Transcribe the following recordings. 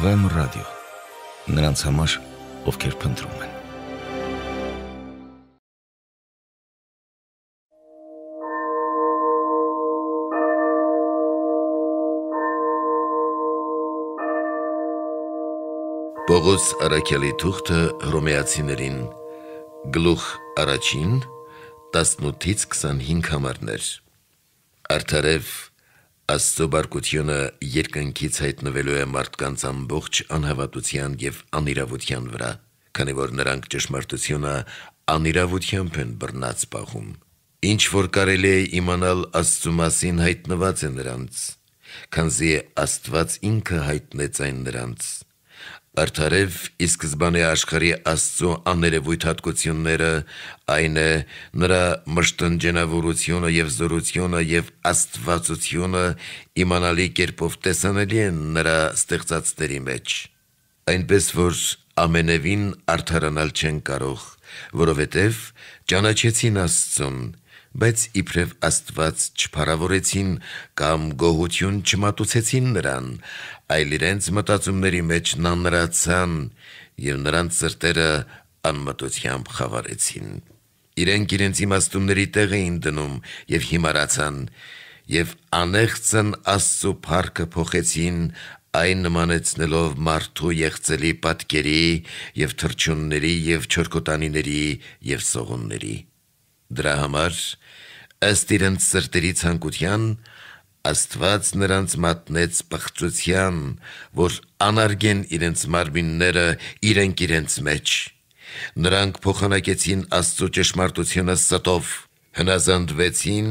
Վեմ ռադիո։ Նրանց համար, ովքեր փնտրում են։ Պողոս Արաքյալի թուղթը հռոմեացիներին գլուխ առաջին 18-ից 25 համարներ։ Արդարև Աստծո բարգությունը երկնքից հայտնվելու է մարդկանց ամբողջ անհավատության եւ անիրավության վրա, քանի որ նրանք ճշմարտությունը անիրավությամբ են բռնած բախում։ Ինչ որ կարելի է իմանալ Աստծո մասին հայտնված է նրանց, քանզի Աստված ինքը հայտնեց այն նրանց։ Արդարև ի սկզբանե աշխարհի Աստծո աներևույթ հատկությունները այն է նրա մշտնջենավորությունը եւ զորությունը եւ աստվածությունը իմանալի կերպով տեսանելի են նրա ստեղծածների մեջ այնպես որ ամենևին արդարանալ չեն կարող որովհետև ճանաչեցին Աստծուն բայց իբրև Աստված չփարավորեցին կամ գողություն չմատուցեցին նրան, այլ իրենց մտածումների մեջ նա նրացան եւ նրանց սրտերը անմտությամբ խավարեցին։ Իրենք իրենց իմաստունների տեղ էին դնում եւ հիմարացան եւ անեղծն Աստծո փառքը փոխեցին այն նմանեցնելով մարդու եղծելի պատկերի եւ թրջունների եւ չորկոտանիների եւ սողունների։ Դրա համար ըստ իրենց սրտերի ցանկության Աստված նրանց մատնեց բղծության, որ անարգեն իրենց մարմինները իրենք իրենց մեջ։ Նրանք փոխանակեցին Աստծո ճշմարտությունը ստով, հնազանդվեցին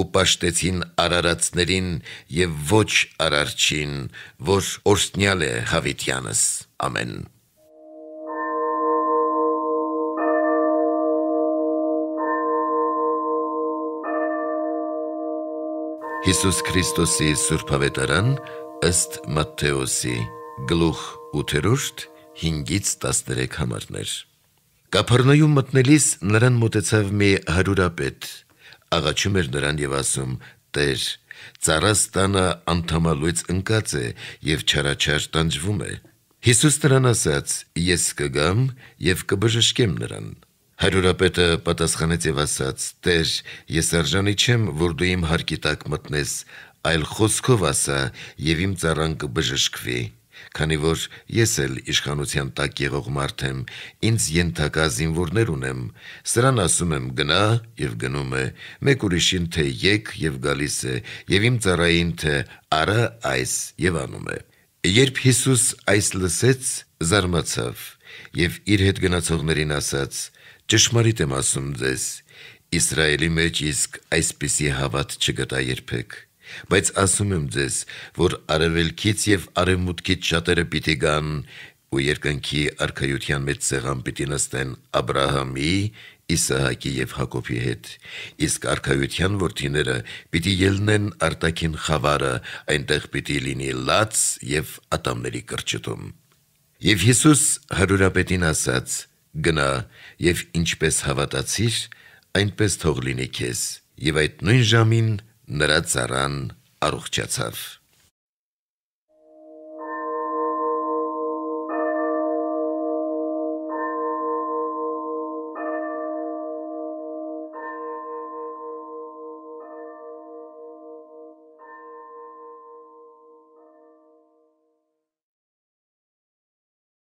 ու պաշտեցին արարածներին եւ ոչ արարչին, որ օրսնյալ է հավիտյանս։ Ամեն։ Հիսուս Քրիստոսի Սուրբավետարան ըստ Մատթեոսի գլուխ 8-րդ 5-ից 13 համարներ։ Կափառնայում մտնելիս նրան մտեցավ մի հարուրապետ, աղաչում էր նրան եւ ասում. «Տեր, Ծառաստանը անթամալույց ընկած է եւ չարաչար տանջվում է»։ Հիսուս նրան ասաց. «Ես կգամ եւ կբժշկեմ նրան»։ Հարյուրապետը պատասխանեց եւ ասաց. «Տեր, ես արժանի չեմ, որ դու իմ հարկի տակ մտնես, այլ խոսքով ասա, եւ իմ ծառան կբժշկվի»։ Քանի որ ես էլ իշխանության տակ եղող մարդ եմ, ինձ յենթակա զինվորներ ունեմ։ Սրան ասում եմ գնա եւ գնում է, մեկ ուրիշին թե եկ եւ գալիս է, եւ իմ ծառային թե արա այս եւ անում է։ Երբ Հիսուս այս լսեց, զարմացավ եւ իր հետ գնացողներին ասաց. Ճշմարիտ եմ ասում ձեզ, Իսրայելի մեջ իսկ այսպիսի հավատ չգտա երբեք։ Բայց ասում եմ ձեզ, որ արևելքից եւ արևմուտքից շատերը պիտի գան ու երկնքի արքայության մեջ ցեղան պիտի նստեն Աբ รา համի, Իսահակի եւ Հակոբի հետ։ Իսկ արքայության որդիները պիտի ելնեն արտաքին խավարը, այնտեղ պիտի լինի լաց եւ ատամների կրճտում։ Եվ Հիսուս հրուրապետին ասաց. Գնա եւ ինչպես հավատացիր, այնպես թող լինի քեզ, եւ այդ նույն ժամին նրա ցարան առողջացավ։